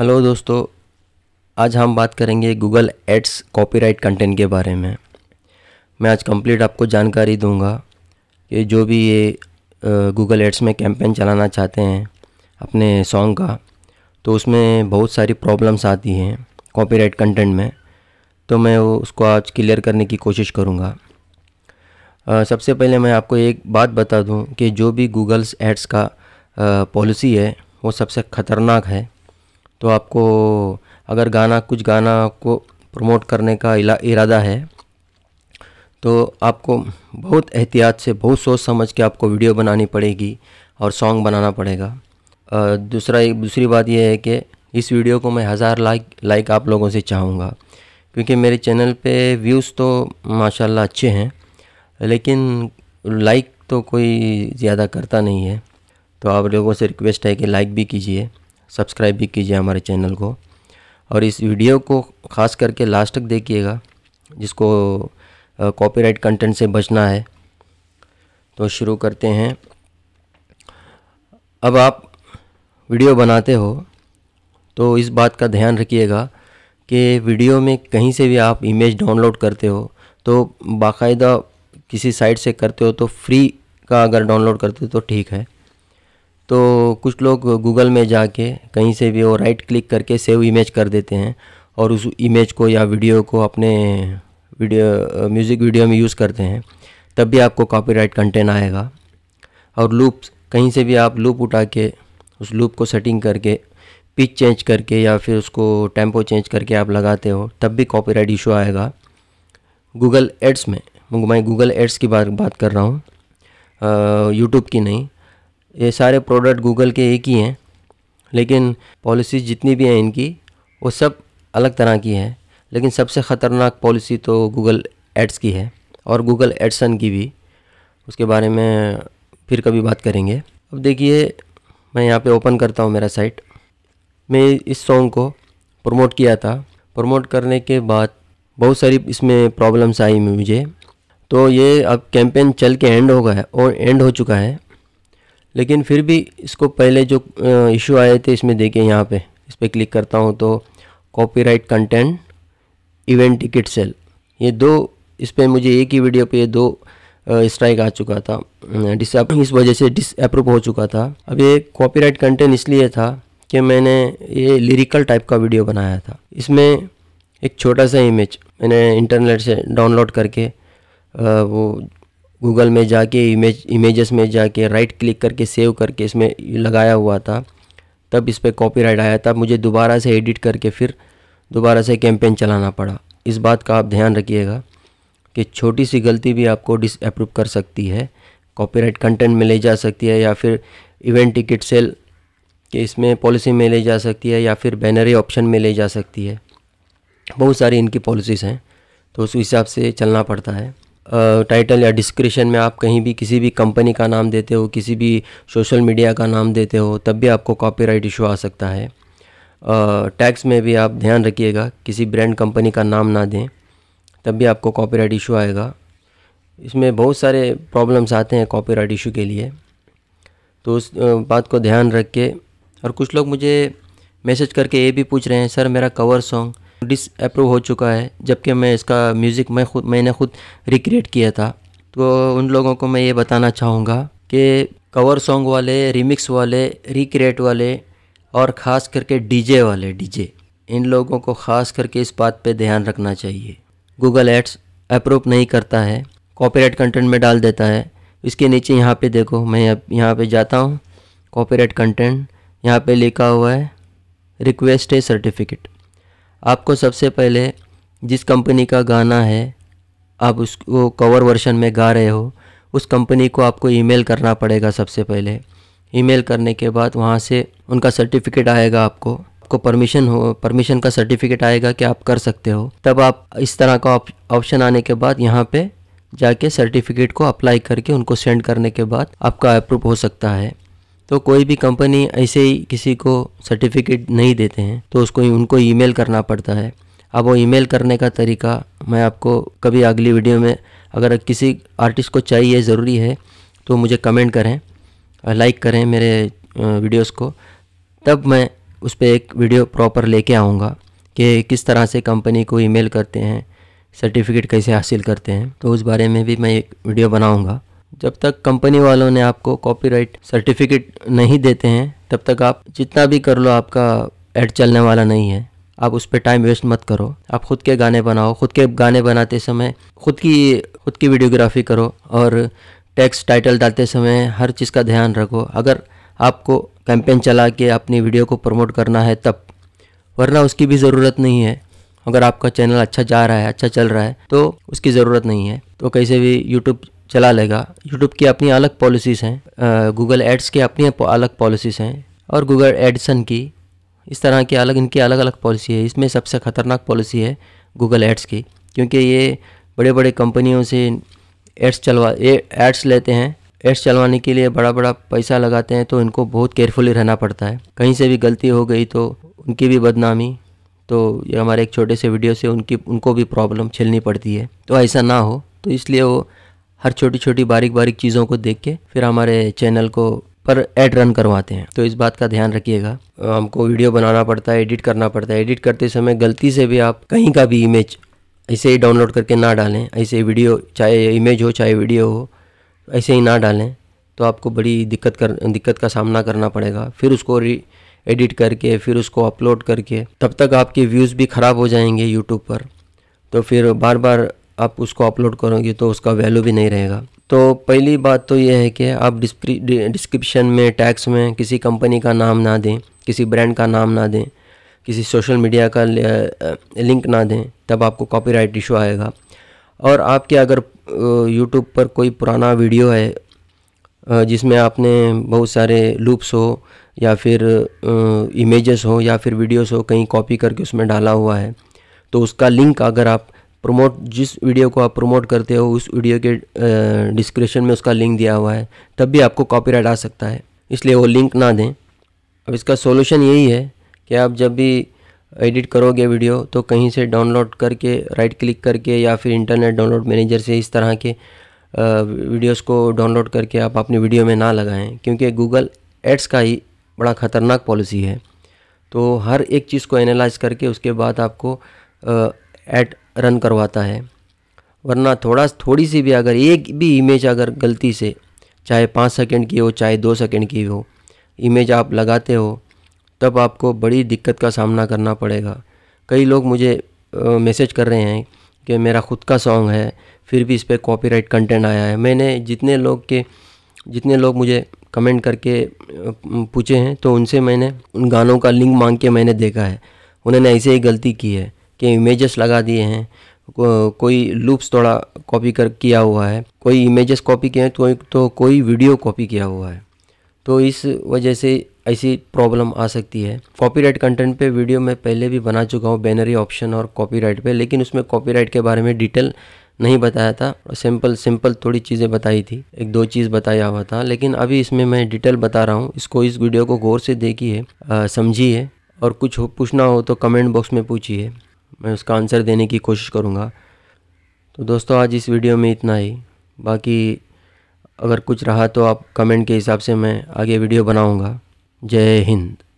hello दोस्तों आज हम बात करेंगे गूगल एड्स कॉपीराइट कंटेंट के बारे में मैं आज कंप्लीट आपको जानकारी दूंगा कि जो भी ये गूगल एड्स में कैंपेन चलाना चाहते हैं अपने सॉन्ग का तो उसमें बहुत सारी प्रॉब्लम्स आती हैं कॉपीराइट कंटेंट में तो मैं वो उसको आज क्लियर करने की कोशिश करूँगा सबसे पहले मैं आपको एक बात बता दूँ कि जो भी गूगल्स एड्स का पॉलिसी है वो सबसे ख़तरनाक है तो आपको अगर गाना कुछ गाना को प्रमोट करने का इरादा है तो आपको बहुत एहतियात से बहुत सोच समझ के आपको वीडियो बनानी पड़ेगी और सॉन्ग बनाना पड़ेगा दूसरा दूसरी बात यह है कि इस वीडियो को मैं हज़ार लाइक लाइक आप लोगों से चाहूँगा क्योंकि मेरे चैनल पे व्यूज़ तो माशाल्लाह अच्छे हैं लेकिन लाइक तो कोई ज़्यादा करता नहीं है तो आप लोगों से रिक्वेस्ट है कि लाइक भी कीजिए सब्सक्राइब भी कीजिए हमारे चैनल को और इस वीडियो को ख़ास करके लास्ट तक देखिएगा जिसको कॉपीराइट कंटेंट से बचना है तो शुरू करते हैं अब आप वीडियो बनाते हो तो इस बात का ध्यान रखिएगा कि वीडियो में कहीं से भी आप इमेज डाउनलोड करते हो तो बाकायदा किसी साइट से करते हो तो फ्री का अगर डाउनलोड करते हो तो ठीक है तो कुछ लोग गूगल में जाके कहीं से भी वो राइट क्लिक करके सेव इमेज कर देते हैं और उस इमेज को या वीडियो को अपने वीडियो म्यूज़िक वीडियो में यूज़ करते हैं तब भी आपको कॉपीराइट कंटेंट आएगा और लूप कहीं से भी आप लूप उठा के उस लूप को सेटिंग करके पिच चेंज करके या फिर उसको टेम्पो चेंज करके आप लगाते हो तब भी कॉपीराइट इशू आएगा गूगल एड्स में मैं गूगल एड्स की बात बात कर रहा हूँ यूट्यूब की नहीं ये सारे प्रोडक्ट गूगल के एक ही हैं लेकिन पॉलिसीज़ जितनी भी हैं इनकी वो सब अलग तरह की है लेकिन सबसे ख़तरनाक पॉलिसी तो गूगल एड्स की है और गूगल एडसन की भी उसके बारे में फिर कभी बात करेंगे अब देखिए मैं यहाँ पे ओपन करता हूँ मेरा साइट मैं इस सॉन्ग को प्रमोट किया था प्रमोट करने के बाद बहुत सारी इसमें प्रॉब्लम्स आई मुझे तो ये अब कैंपेन चल के एंड हो गया है और एंड हो चुका है लेकिन फिर भी इसको पहले जो इशू आए थे इसमें देखिए यहाँ पे इस पर क्लिक करता हूँ तो copyright content event ticket sale ये दो इस पर मुझे एक ही वीडियो पे ये दो स्ट्राइक आ चुका था डिस इस वजह से अप्रूव हो चुका था अब ये कॉपीराइट कंटेंट इसलिए था कि मैंने ये लिरिकल टाइप का वीडियो बनाया था इसमें एक छोटा सा इमेज मैंने इंटरनेट से डाउनलोड करके वो गूगल में जाके इमेज इमेजेस में जाके राइट क्लिक करके सेव करके इसमें लगाया हुआ था तब इस पर राइट आया था मुझे दोबारा से एडिट करके फिर दोबारा से कैंपेन चलाना पड़ा इस बात का आप ध्यान रखिएगा कि छोटी सी गलती भी आपको डिसअप्रूव कर सकती है कॉपीराइट कंटेंट में ले जा सकती है या फिर इवेंट टिकट सेल के इसमें पॉलिसी में ले जा सकती है या फिर बैनरी ऑप्शन में ले जा सकती है बहुत सारी इनकी पॉलिसीज़ हैं तो उस हिसाब से चलना पड़ता है टाइटल या डिस्क्रिप्शन में आप कहीं भी किसी भी कंपनी का नाम देते हो किसी भी सोशल मीडिया का नाम देते हो तब भी आपको कॉपीराइट इशू आ सकता है टैक्स में भी आप ध्यान रखिएगा किसी ब्रांड कंपनी का नाम ना दें तब भी आपको कॉपीराइट इशू आएगा इसमें बहुत सारे प्रॉब्लम्स आते हैं कॉपीराइट इशू के लिए तो उस बात को ध्यान रख के और कुछ लोग मुझे मैसेज करके ये भी पूछ रहे हैं सर मेरा कवर सॉन्ग अप्रूव हो चुका है जबकि मैं इसका म्यूज़िक मैं खुद मैंने खुद रिक्रिएट किया था तो उन लोगों को मैं ये बताना चाहूँगा कि कवर सॉन्ग वाले रिमिक्स वाले रिक्रिएट वाले और ख़ास करके डीजे वाले डीजे इन लोगों को ख़ास करके इस बात पे ध्यान रखना चाहिए गूगल एड्स अप्रूव नहीं करता है कॉपीराइट कंटेंट में डाल देता है इसके नीचे यहाँ पे देखो मैं अब यहाँ पे जाता हूँ कॉपीराइट कंटेंट यहाँ पे लिखा हुआ है रिक्वेस्ट है सर्टिफिकेट आपको सबसे पहले जिस कंपनी का गाना है आप उसको कवर वर्शन में गा रहे हो उस कंपनी को आपको ईमेल करना पड़ेगा सबसे पहले ईमेल करने के बाद वहाँ से उनका सर्टिफिकेट आएगा आपको आपको परमिशन हो परमिशन का सर्टिफिकेट आएगा कि आप कर सकते हो तब आप इस तरह का ऑप्शन आने के बाद यहाँ पे जाके सर्टिफिकेट को अप्लाई करके उनको सेंड करने के बाद आपका अप्रूव हो सकता है तो कोई भी कंपनी ऐसे ही किसी को सर्टिफिकेट नहीं देते हैं तो उसको उनको ईमेल करना पड़ता है अब वो ईमेल करने का तरीका मैं आपको कभी अगली वीडियो में अगर किसी आर्टिस्ट को चाहिए ज़रूरी है तो मुझे कमेंट करें लाइक करें मेरे वीडियोस को तब मैं उस पर एक वीडियो प्रॉपर लेके आऊँगा कि किस तरह से कंपनी को ईमेल करते हैं सर्टिफिकेट कैसे हासिल करते हैं तो उस बारे में भी मैं एक वीडियो बनाऊँगा जब तक कंपनी वालों ने आपको कॉपीराइट सर्टिफिकेट नहीं देते हैं तब तक आप जितना भी कर लो आपका एड चलने वाला नहीं है आप उस पर टाइम वेस्ट मत करो आप खुद के गाने बनाओ खुद के गाने बनाते समय खुद की खुद की वीडियोग्राफी करो और टेक्स्ट टाइटल डालते समय हर चीज़ का ध्यान रखो अगर आपको कैंपेन चला के अपनी वीडियो को प्रमोट करना है तब वरना उसकी भी ज़रूरत नहीं है अगर आपका चैनल अच्छा जा रहा है अच्छा चल रहा है तो उसकी ज़रूरत नहीं है तो कैसे भी यूट्यूब चला लेगा यूट्यूब की अपनी अलग पॉलिसीज़ हैं गूगल एड्स की अपनी अलग पॉलिसीज़ हैं और गूगल एडसन की इस तरह की अलग इनकी अलग अलग पॉलिसी है इसमें सबसे ख़तरनाक पॉलिसी है गूगल एड्स की क्योंकि ये बड़े बड़े कंपनियों से एड्स चलवा एड्स लेते हैं एड्स चलवाने के लिए बड़ा बड़ा पैसा लगाते हैं तो इनको बहुत केयरफुली रहना पड़ता है कहीं से भी गलती हो गई तो उनकी भी बदनामी तो ये हमारे एक छोटे से वीडियो से उनकी उनको भी प्रॉब्लम झेलनी पड़ती है तो ऐसा ना हो तो इसलिए वो हर छोटी छोटी बारीक बारीक चीज़ों को देख के फिर हमारे चैनल को पर एड रन करवाते हैं तो इस बात का ध्यान रखिएगा हमको वीडियो बनाना पड़ता है एडिट करना पड़ता है एडिट करते समय गलती से भी आप कहीं का भी इमेज ऐसे ही डाउनलोड करके ना डालें ऐसे वीडियो चाहे इमेज हो चाहे वीडियो हो ऐसे ही ना डालें तो आपको बड़ी दिक्कत कर दिक्कत का सामना करना पड़ेगा फिर उसको री एडिट करके फिर उसको अपलोड करके तब तक आपके व्यूज़ भी ख़राब हो जाएंगे यूट्यूब पर तो फिर बार बार आप उसको अपलोड करोगे तो उसका वैल्यू भी नहीं रहेगा तो पहली बात तो ये है कि आप डिस्क्रिप्शन में टैक्स में किसी कंपनी का नाम ना दें किसी ब्रांड का नाम ना दें किसी सोशल मीडिया का लिंक ना दें तब आपको कॉपीराइट इशू आएगा और आपके अगर यूट्यूब पर कोई पुराना वीडियो है जिसमें आपने बहुत सारे लूप्स हो या फिर इमेजेस हो या फिर वीडियोस हो कहीं कॉपी करके उसमें डाला हुआ है तो उसका लिंक अगर आप प्रमोट जिस वीडियो को आप प्रमोट करते हो उस वीडियो के डिस्क्रिप्शन में उसका लिंक दिया हुआ है तब भी आपको कॉपीराइट आ सकता है इसलिए वो लिंक ना दें अब इसका सोल्यूशन यही है कि आप जब भी एडिट करोगे वीडियो तो कहीं से डाउनलोड करके राइट क्लिक करके या फिर इंटरनेट डाउनलोड मैनेजर से इस तरह के वीडियोस को डाउनलोड करके आप अपनी वीडियो में ना लगाएं क्योंकि गूगल एड्स का ही बड़ा ख़तरनाक पॉलिसी है तो हर एक चीज़ को एनालाइज करके उसके बाद आपको एड रन करवाता है वरना थोड़ा थोड़ी सी भी अगर एक भी इमेज अगर गलती से चाहे पाँच सेकंड की हो चाहे दो सेकंड की हो इमेज आप लगाते हो तब आपको बड़ी दिक्कत का सामना करना पड़ेगा कई लोग मुझे मैसेज कर रहे हैं कि मेरा खुद का सॉन्ग है फिर भी इस पर कॉपीराइट कंटेंट आया है मैंने जितने लोग के जितने लोग मुझे कमेंट करके पूछे हैं तो उनसे मैंने उन गानों का लिंक मांग के मैंने देखा है उन्होंने ऐसे ही गलती की है के इमेजेस लगा दिए हैं को, कोई लूप्स थोड़ा कॉपी कर किया हुआ है कोई इमेजेस कॉपी किए हैं तो, तो कोई वीडियो कॉपी किया हुआ है तो इस वजह से ऐसी प्रॉब्लम आ सकती है कॉपीराइट कंटेंट पे वीडियो मैं पहले भी बना चुका हूँ बैनरी ऑप्शन और कॉपीराइट पे लेकिन उसमें कॉपीराइट के बारे में डिटेल नहीं बताया था सिंपल सिंपल थोड़ी चीज़ें बताई थी एक दो चीज़ बताया हुआ था लेकिन अभी इसमें मैं डिटेल बता रहा हूँ इसको इस वीडियो को गौर से देखिए समझिए और कुछ हो पूछना हो तो कमेंट बॉक्स में पूछिए मैं उसका आंसर देने की कोशिश करूँगा तो दोस्तों आज इस वीडियो में इतना ही बाकी अगर कुछ रहा तो आप कमेंट के हिसाब से मैं आगे वीडियो बनाऊँगा जय हिंद